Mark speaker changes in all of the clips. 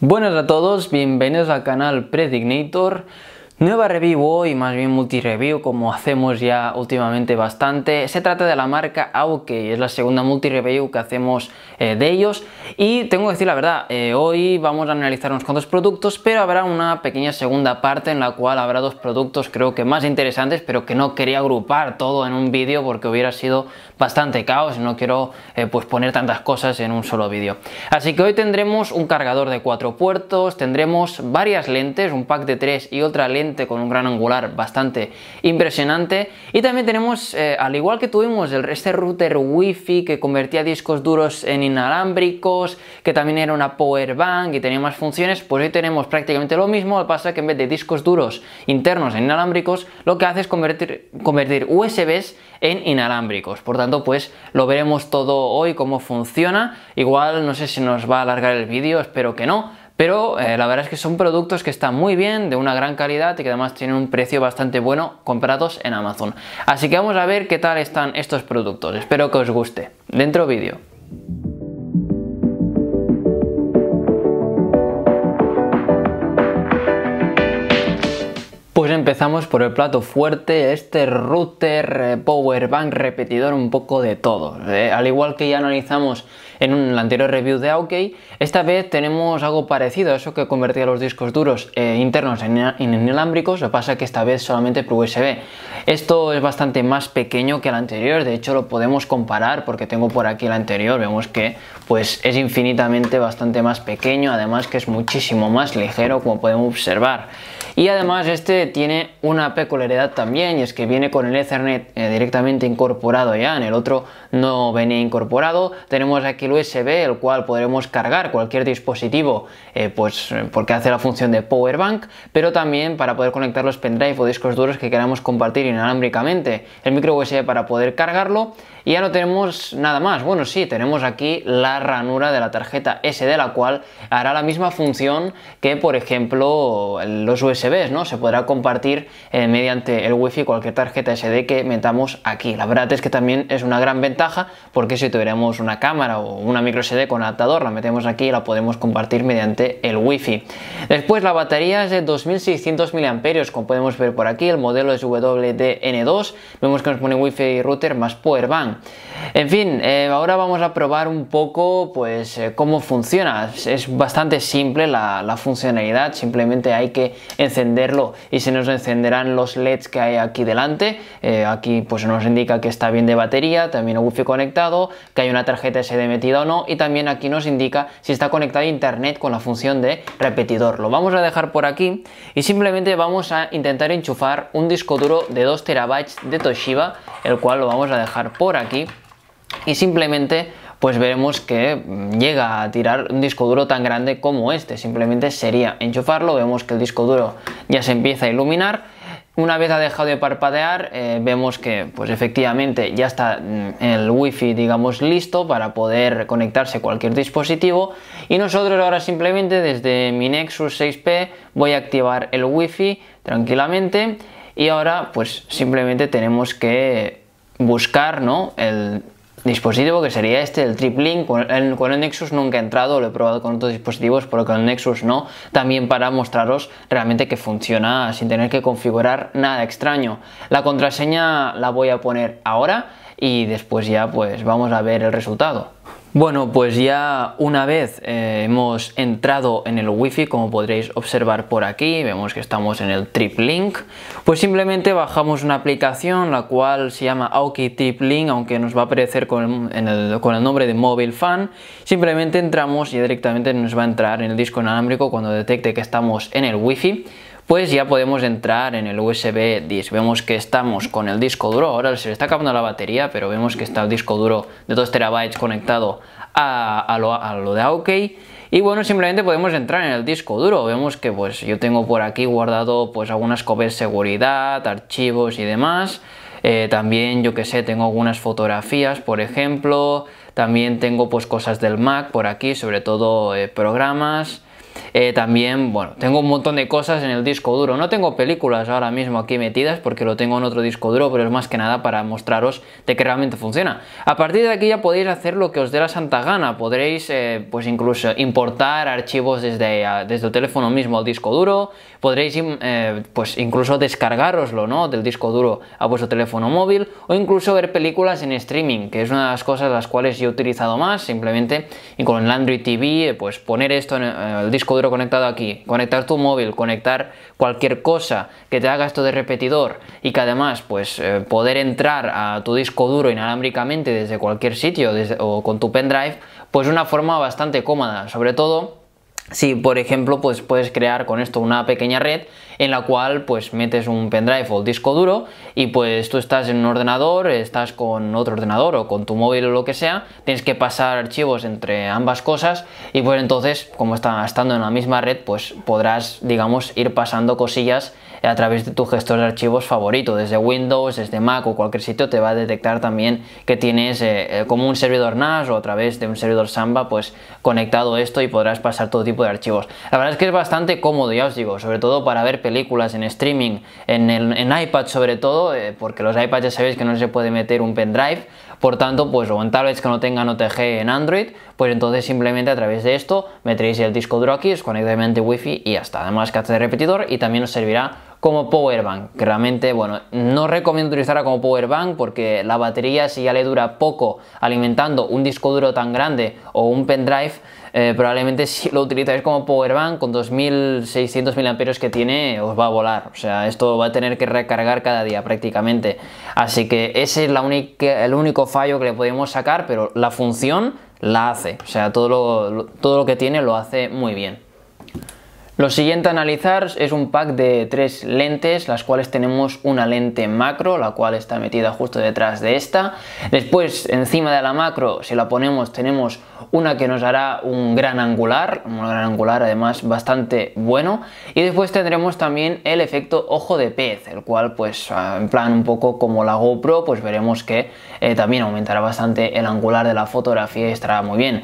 Speaker 1: Buenas a todos, bienvenidos al canal Predignator. Nueva review hoy, más bien multi-review, como hacemos ya últimamente bastante. Se trata de la marca y es la segunda multi-review que hacemos eh, de ellos. Y tengo que decir la verdad, eh, hoy vamos a analizar unos cuantos productos, pero habrá una pequeña segunda parte en la cual habrá dos productos creo que más interesantes, pero que no quería agrupar todo en un vídeo porque hubiera sido bastante caos y no quiero eh, pues poner tantas cosas en un solo vídeo. Así que hoy tendremos un cargador de cuatro puertos, tendremos varias lentes, un pack de tres y otra lente con un gran angular bastante impresionante. Y también tenemos, eh, al igual que tuvimos el, este router wifi que convertía discos duros en inalámbricos, que también era una power bank y tenía más funciones, pues hoy tenemos prácticamente lo mismo, lo que pasa es que en vez de discos duros internos en inalámbricos, lo que hace es convertir, convertir USBs en inalámbricos. Por tanto, pues lo veremos todo hoy cómo funciona. Igual no sé si nos va a alargar el vídeo, espero que no, pero eh, la verdad es que son productos que están muy bien, de una gran calidad y que además tienen un precio bastante bueno comprados en Amazon. Así que vamos a ver qué tal están estos productos. Espero que os guste. Dentro vídeo. Empezamos por el plato fuerte, este router, eh, power bank, repetidor, un poco de todo. ¿eh? al igual que ya analizamos en un anterior review de OK, esta vez tenemos algo parecido, a eso que convertía los discos duros eh, internos en, inalámbricos, lo que pasa que esta vez solamente por USB. Esto es bastante más pequeño que el anterior, de hecho lo podemos comparar porque tengo por aquí el anterior, vemos que pues es infinitamente bastante más pequeño, además que es muchísimo más ligero como podemos observar. Y además este tiene una peculiaridad también y es que viene con el Ethernet eh, directamente incorporado ya, en el otro no venía incorporado. Tenemos aquí el USB, el cual podremos cargar cualquier dispositivo eh, pues eh, porque hace la función de power bank, pero también para poder conectar los pendrive o discos duros que queramos compartir inalámbricamente. El micro USB para poder cargarlo y ya no tenemos nada más. Bueno, sí, tenemos aquí la ranura de la tarjeta SD, la cual hará la misma función que, por ejemplo, los USBs, ¿no? Se podrá compartir eh, mediante el Wi-Fi cualquier tarjeta SD que metamos aquí. La verdad es que también es una gran ventaja porque si tuviéramos una cámara o una micro SD con adaptador, la metemos aquí y la podemos compartir mediante el Wi-Fi. Después la batería es de 2600 mAh, como podemos ver por aquí, el modelo es WDN2, vemos que nos pone Wi-Fi router más powerbank en fin, eh, ahora vamos a probar un poco pues eh, cómo funciona. Es bastante simple la, funcionalidad, simplemente hay que encenderlo y se nos encenderán los LEDs que hay aquí delante. Eh, aquí pues nos indica que está bien de batería, también el wifi conectado, que hay una tarjeta SD metida o no y también aquí nos indica si está conectado a internet con la función de repetidor. Lo vamos a dejar por aquí y simplemente vamos a intentar enchufar un disco duro de 2 TB de Toshiba, el cual lo vamos a dejar por aquí aquí y simplemente pues veremos que mm, llega a tirar un disco duro tan grande como este. Simplemente sería enchufarlo, vemos que el disco duro ya se empieza a iluminar. Una vez ha dejado de parpadear, eh, vemos que pues efectivamente ya está mm, el wifi digamos listo para poder conectarse cualquier dispositivo y nosotros ahora simplemente desde mi Nexus 6P voy a activar el wifi tranquilamente y ahora pues simplemente tenemos que buscar ¿no? el dispositivo que sería este, el TripLink. Con el, con el Nexus nunca he entrado, lo he probado con otros dispositivos, pero con el Nexus no. También para mostraros realmente que funciona sin tener que configurar nada extraño. La contraseña la voy a poner ahora y después ya pues vamos a ver el resultado. Bueno, pues ya una vez eh, hemos entrado en el Wi-Fi, como podréis observar por aquí, vemos que estamos en el Trip Link, pues simplemente bajamos una aplicación la cual se llama Aoki TripLink aunque nos va a aparecer con el, nombre de Mobile Fan, simplemente entramos y directamente nos va a entrar en el disco inalámbrico cuando detecte que estamos en el Wi-Fi pues ya podemos entrar en el USB disk. Vemos que estamos con el disco duro, ahora se le está acabando la batería, pero vemos que está el disco duro de 2 terabytes conectado a, lo, de OK. Y bueno, simplemente podemos entrar en el disco duro. Vemos que pues yo tengo por aquí guardado pues algunas copias de seguridad, archivos y demás. Eh, también, yo que sé, tengo algunas fotografías, por ejemplo. También tengo pues cosas del Mac por aquí, sobre todo eh, programas. Eh, también, bueno, tengo un montón de cosas en el disco duro. No tengo películas ahora mismo aquí metidas porque lo tengo en otro disco duro, pero es más que nada para mostraros de que realmente funciona. A partir de aquí ya podéis hacer lo que os dé la santa gana. Podréis, eh, pues incluso importar archivos desde, ah, desde el teléfono mismo al disco duro. Podréis, eh, pues incluso descargaroslo, ¿no? Del disco duro a vuestro teléfono móvil o incluso ver películas en streaming, que es una de las cosas las cuales yo he utilizado más. Simplemente y con el Android TV, pues poner esto en el disco duro conectado aquí, conectar tu móvil, conectar cualquier cosa que te haga esto de repetidor y que además pues eh, poder entrar a tu disco duro inalámbricamente desde cualquier sitio o con tu pendrive, pues una forma bastante cómoda, sobre todo si por ejemplo pues puedes crear con esto una pequeña red en la cual pues metes un pendrive o disco duro y pues tú estás en un ordenador, estás con otro ordenador o con tu móvil o lo que sea, tienes que pasar archivos entre ambas cosas y pues entonces como estás estando en la misma red pues podrás digamos ir pasando cosillas a través de tu gestor de archivos favorito, desde Windows, desde Mac o cualquier sitio te va a detectar también que tienes eh, eh, como un servidor NAS o a través de un servidor Samba pues conectado esto y podrás pasar todo tipo de archivos. La verdad es que es bastante cómodo, ya os digo, sobre todo para ver películas en streaming, en, iPad sobre todo, eh, porque los iPads ya sabéis que no se puede meter un pendrive, por tanto, pues o en tablets que no tengan OTG en Android, pues entonces simplemente a través de esto meteréis el disco duro aquí, os conectáis Wi-Fi y hasta Además, que hace de repetidor y también os servirá como power bank, que realmente, bueno, no recomiendo utilizarla como power bank porque la batería si ya le dura poco alimentando un disco duro tan grande o un pendrive, eh, probablemente si lo utilizáis como power bank con 2600 mAh que tiene os va a volar, o sea, esto va a tener que recargar cada día prácticamente. Así que ese es el único fallo que le podemos sacar, pero la función la hace, o sea, todo todo lo que tiene lo hace muy bien. Lo siguiente a analizar es un pack de tres lentes, las cuales tenemos una lente macro, la cual está metida justo detrás de esta. Después, encima de la macro, si la ponemos, tenemos una que nos hará un gran angular, un gran angular además bastante bueno, y después tendremos también el efecto ojo de pez, el cual pues ah, en plan un poco como la GoPro, pues veremos que eh, también aumentará bastante el angular de la fotografía y estará muy bien.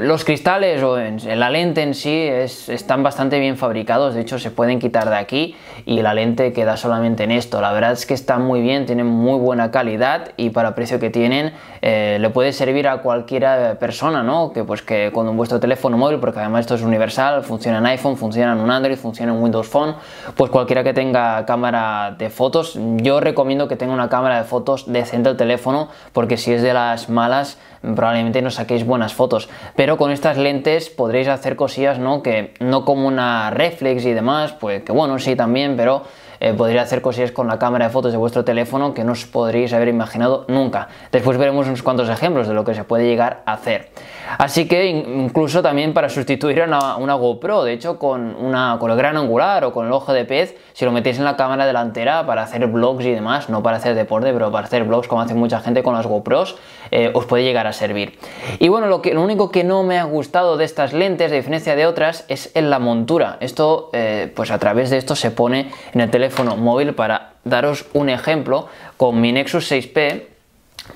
Speaker 1: los cristales o en, la lente en sí están bastante bien fabricados, de hecho se pueden quitar de aquí y la lente queda solamente en esto, la verdad es que está muy bien, tienen muy buena calidad y para el precio que tienen eh, le puede servir a cualquiera persona, ¿no? Que pues que con vuestro teléfono móvil, porque además esto es universal, funciona en iPhone, funciona en un Android, funciona en Windows Phone, pues cualquiera que tenga cámara de fotos, yo recomiendo que tenga una cámara de fotos decente al teléfono, porque si es de las malas, probablemente no saquéis buenas fotos. Pero con estas lentes podréis hacer cosillas, ¿no? Que no como una reflex y demás, pues que bueno, sí también, pero eh, podría hacer cosillas con la cámara de fotos de vuestro teléfono que no os podréis haber imaginado nunca. Después veremos unos cuantos ejemplos de lo que se puede llegar a hacer. Así que incluso también para sustituir a una, GoPro, de hecho con, una, con el gran angular o con el ojo de pez, si lo metéis en la cámara delantera para hacer vlogs y demás, no para hacer deporte, pero para hacer vlogs como hace mucha gente con las GoPros, eh, os puede llegar a servir. Y bueno, lo, que, lo único que no me ha gustado de estas lentes, a diferencia de otras, es en la montura. Esto, eh, pues a través de esto se pone en el teléfono móvil para daros un ejemplo con mi Nexus 6P.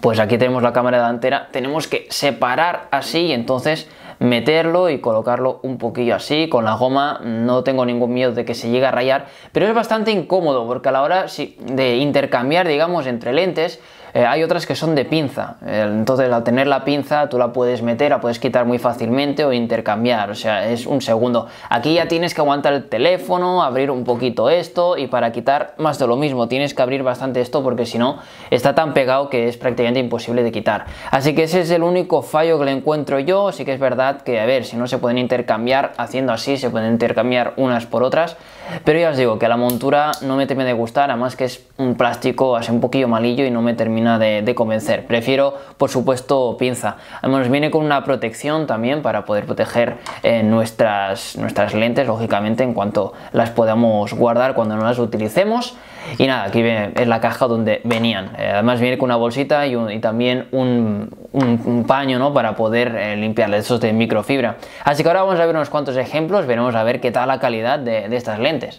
Speaker 1: Pues aquí tenemos la cámara delantera, tenemos que separar así y entonces meterlo y colocarlo un poquillo así con la goma no tengo ningún miedo de que se llegue a rayar pero es bastante incómodo porque a la hora de intercambiar digamos entre lentes eh, hay otras que son de pinza, entonces al tener la pinza tú la puedes meter, la puedes quitar muy fácilmente o intercambiar, o sea, es un segundo. Aquí ya tienes que aguantar el teléfono, abrir un poquito esto y para quitar más de lo mismo, tienes que abrir bastante esto porque si no está tan pegado que es prácticamente imposible de quitar. Así que ese es el único fallo que le encuentro yo, sí que es verdad que a ver, si no se pueden intercambiar haciendo así, se pueden intercambiar unas por otras, pero ya os digo que la montura no me termina de gustar, además que es un plástico así un poquillo malillo y no me termina de, convencer. Prefiero, por supuesto, pinza. Además, viene con una protección también para poder proteger eh, nuestras, nuestras lentes, lógicamente, en cuanto las podamos guardar cuando no las utilicemos. Y nada, aquí es la caja donde venían. Eh, además, viene con una bolsita y, también un, paño ¿no? para poder eh, limpiarle limpiarles esos de microfibra. Así que ahora vamos a ver unos cuantos ejemplos, veremos a ver qué tal la calidad de estas lentes.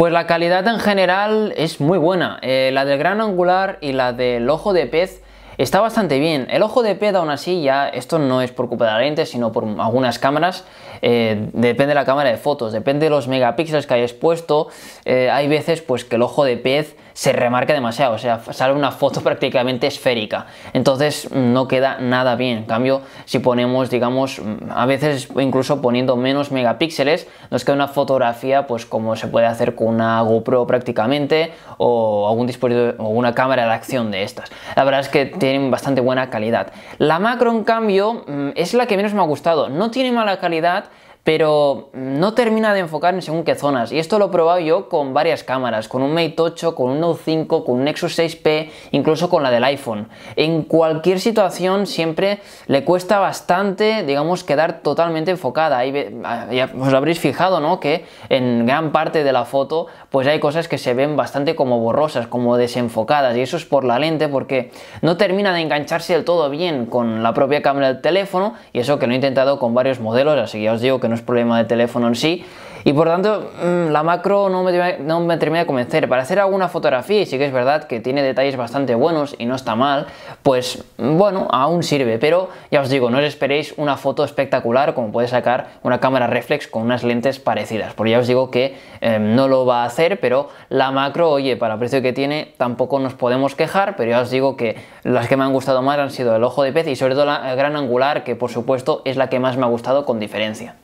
Speaker 1: Pues la calidad en general es muy buena. Eh, la del gran angular y la del ojo de pez Está bastante bien. El ojo de pez aún así ya, esto no es por culpa de la lente, sino por algunas cámaras. Eh, depende de la cámara de fotos, depende de los megapíxeles que hayas puesto. Eh, hay veces pues que el ojo de pez se remarca demasiado, o sea, sale una foto prácticamente esférica. Entonces no queda nada bien. En cambio, si ponemos, digamos, a veces incluso poniendo menos megapíxeles, nos queda una fotografía pues como se puede hacer con una GoPro prácticamente o algún dispositivo o una cámara de acción de estas. La verdad es que tienen bastante buena calidad. La macro, en cambio, mm, es la que menos me ha gustado. No tiene mala calidad, pero no termina de enfocar en según qué zonas. Y esto lo he probado yo con varias cámaras, con un Mate 8, con un Note 5, con un Nexus 6P, incluso con la del iPhone. En cualquier situación siempre le cuesta bastante, digamos, quedar totalmente enfocada. Ahí ah, ya os habréis fijado, ¿no? Que en gran parte de la foto pues hay cosas que se ven bastante como borrosas, como desenfocadas. Y eso es por la lente porque no termina de engancharse del todo bien con la propia cámara del teléfono. Y eso que lo he intentado con varios modelos, así que ya os digo que no es problema de teléfono en sí. Y por tanto, mm, la macro no me, no me termina de convencer. Para hacer alguna fotografía, y sí que es verdad que tiene detalles bastante buenos y no está mal, pues bueno, aún sirve. Pero ya os digo, no os esperéis una foto espectacular como puede sacar una cámara reflex con unas lentes parecidas. Porque ya os digo que em, no lo va a hacer, pero la macro, oye, para el precio que tiene, tampoco nos podemos quejar. Pero ya os digo que las que me han gustado más han sido el ojo de pez y sobre todo la gran angular, que por supuesto es la que más me ha gustado con diferencia.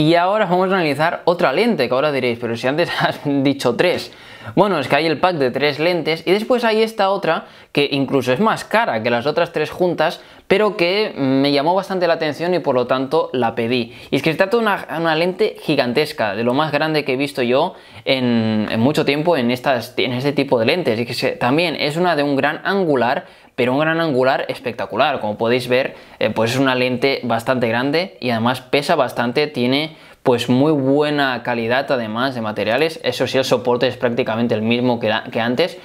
Speaker 1: Y ahora vamos a analizar otra lente, que ahora diréis, pero si antes has dicho tres. Bueno, es que hay el pack de tres lentes y después hay esta otra que incluso es más cara que las otras tres juntas, pero que me llamó bastante la atención y por lo tanto la pedí. Y es que se trata de una, lente gigantesca, de lo más grande que he visto yo en, mucho tiempo en, estas, en este tipo de lentes. Y que también es una de un gran angular, pero un gran angular espectacular. Como podéis ver, eh, pues es una lente bastante grande y además pesa bastante, tiene pues muy buena calidad además de materiales, eso sí el soporte es prácticamente el mismo que, que antes,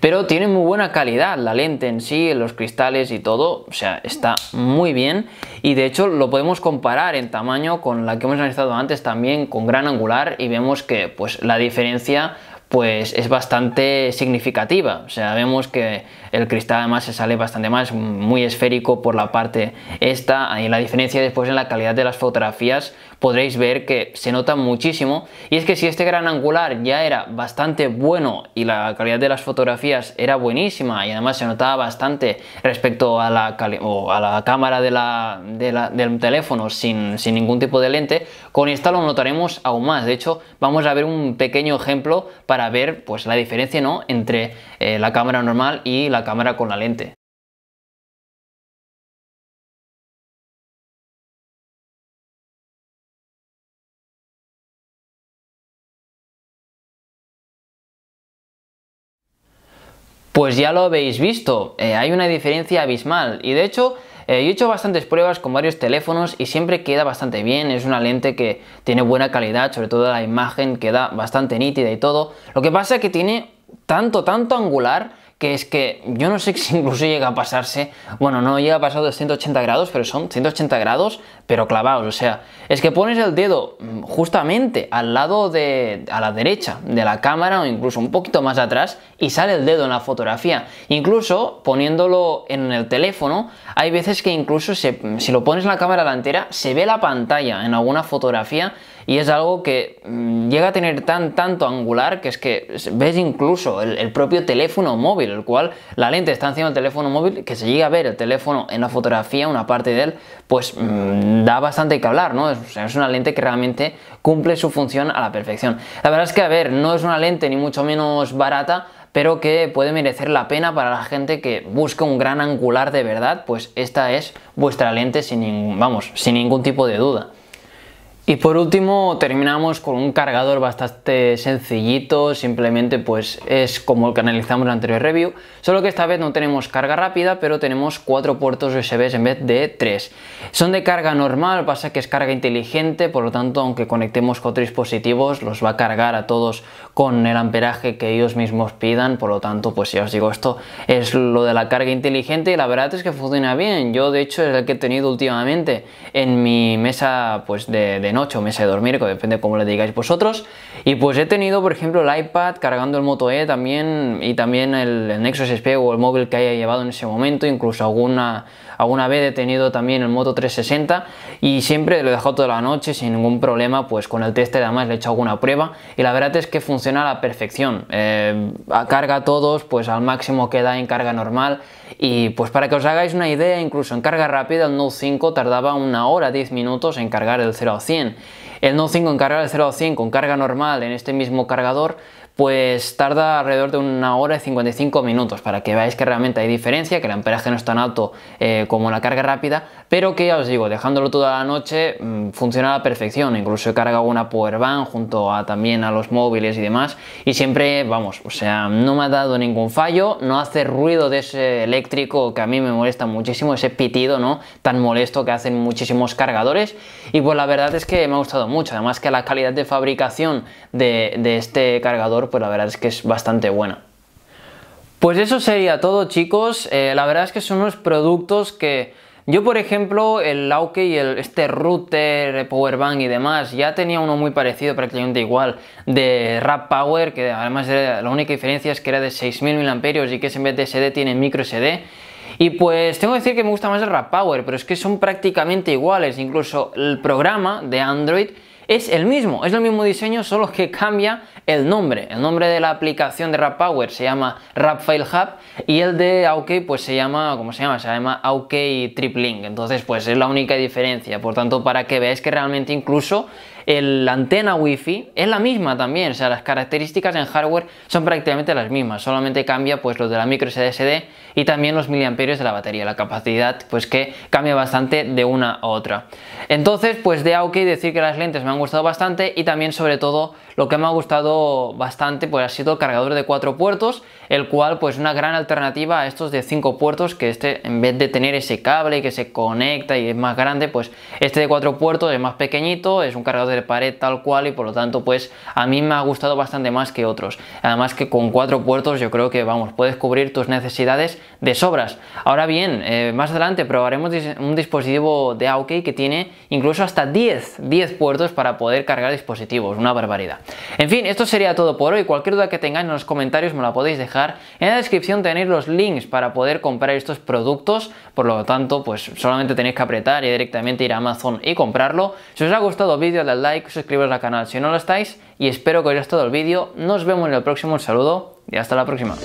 Speaker 1: pero tiene muy buena calidad la lente en sí, los cristales y todo, o sea, está muy bien y de hecho lo podemos comparar en tamaño con la que hemos analizado antes también con gran angular y vemos que pues la diferencia pues es bastante significativa. O sea, vemos que el cristal además se sale bastante más, muy esférico por la parte esta, y la diferencia después en la calidad de las fotografías podréis ver que se nota muchísimo, y es que si este gran angular ya era bastante bueno y la calidad de las fotografías era buenísima y además se notaba bastante respecto a la, a la cámara de la, de del teléfono sin, sin ningún tipo de lente, con esta lo notaremos aún más, de hecho vamos a ver un pequeño ejemplo para ver pues la diferencia ¿no? entre eh, la cámara normal y la cámara con la lente. Pues ya lo habéis visto, eh, hay una diferencia abismal y de hecho eh, yo he hecho bastantes pruebas con varios teléfonos y siempre queda bastante bien, es una lente que tiene buena calidad, sobre todo la imagen queda bastante nítida y todo. Lo que pasa es que tiene tanto, tanto angular que es que yo no sé si incluso llega a pasarse, bueno, no llega a pasar de 180 grados, pero son 180 grados, pero clavados, o sea, es que pones el dedo mm, justamente al lado de, a la derecha de la cámara o incluso un poquito más atrás y sale el dedo en la fotografía. Incluso poniéndolo en el teléfono, hay veces que incluso si lo pones en la cámara delantera, se ve la pantalla en alguna fotografía y es algo que mm, llega a tener tan tanto angular que es que ves incluso el, propio teléfono móvil, el cual la lente está encima del teléfono móvil, que se llega a ver el teléfono en la fotografía, una parte de él, pues mm, da bastante que hablar, ¿no? Es, una lente que realmente cumple su función a la perfección. La verdad es que, a ver, no es una lente ni mucho menos barata, pero que puede merecer la pena para la gente que busca un gran angular de verdad, pues esta es vuestra lente sin, vamos, sin ningún tipo de duda. Y por último terminamos con un cargador bastante sencillito, simplemente pues es como el que analizamos en la anterior review, solo que esta vez no tenemos carga rápida, pero tenemos cuatro puertos USB en vez de tres. Son de carga normal, pasa que es carga inteligente, por lo tanto aunque conectemos cuatro dispositivos los va a cargar a todos con el amperaje que ellos mismos pidan, por lo tanto pues ya os digo esto es lo de la carga inteligente y la verdad es que funciona bien, yo de hecho es el que he tenido últimamente en mi mesa pues de, de 8 o de dormir, que depende cómo le digáis vosotros. Y pues he tenido, por ejemplo, el iPad cargando el Moto E también y también el, Nexus SP o el móvil que haya llevado en ese momento, incluso alguna alguna vez he tenido también el Moto 360 y siempre lo he dejado toda la noche sin ningún problema, pues con el tester además le he hecho alguna prueba y la verdad es que funciona a la perfección. Eh, carga todos, pues al máximo que da en carga normal y pues para que os hagáis una idea, incluso en carga rápida el Note 5 tardaba una hora 10 minutos en cargar el 0 a 100. El Note 5 en cargar del 0 a 100 con carga normal en este mismo cargador pues tarda alrededor de una hora y 55 minutos para que veáis que realmente hay diferencia, que el amperaje no es tan alto eh, como la carga rápida, pero que ya os digo, dejándolo toda la noche mm, funciona a la perfección, incluso he cargado una power bank junto a también a los móviles y demás y siempre, vamos, o sea, no me ha dado ningún fallo, no hace ruido de ese eléctrico que a mí me molesta muchísimo, ese pitido, ¿no? Tan molesto que hacen muchísimos cargadores y pues la verdad es que me ha gustado mucho, además que la calidad de fabricación de, este cargador, pues la verdad es que es bastante buena. Pues eso sería todo chicos, eh, la verdad es que son unos productos que yo, por ejemplo, el Lauke y este router, eh, Powerbank y demás, ya tenía uno muy parecido, prácticamente igual, de Rap Power, que además la única diferencia es que era de 6.000 mAh y que es en vez de SD tiene micro SD. Y pues tengo que decir que me gusta más el Rap Power, pero es que son prácticamente iguales, incluso el programa de Android es el mismo, es el mismo diseño, solo que cambia el nombre. El nombre de la aplicación de Power se llama file Hub y el de OK pues se llama, ¿cómo se llama? Se llama OK Triplink. Entonces pues es la única diferencia. Por tanto, para que veáis que realmente incluso el, la antena wifi es la misma también, o sea, las características en hardware son prácticamente las mismas, solamente cambia pues los de la micro sd y también los miliamperios de la batería, la capacidad pues que cambia bastante de una a otra. Entonces, pues de OK decir que las lentes me han gustado bastante y también sobre todo lo que me ha gustado bastante pues ha sido el cargador de cuatro puertos el cual pues una gran alternativa a estos de 5 puertos que este en vez de tener ese cable que se conecta y es más grande pues este de 4 puertos es más pequeñito es un cargador de pared tal cual y por lo tanto pues a mí me ha gustado bastante más que otros además que con 4 puertos yo creo que vamos puedes cubrir tus necesidades de sobras ahora bien eh, más adelante probaremos un dispositivo de AOK que tiene incluso hasta 10 10 puertos para poder cargar dispositivos una barbaridad en fin esto sería todo por hoy cualquier duda que tengáis en los comentarios me la podéis dejar en la descripción tenéis los links para poder comprar estos productos, por lo tanto, pues solamente tenéis que apretar y directamente ir a Amazon y comprarlo. Si os ha gustado el vídeo, dadle like, suscribiros al canal si no lo estáis y espero que os haya gustado el vídeo. Nos vemos en el próximo, un saludo y hasta la próxima.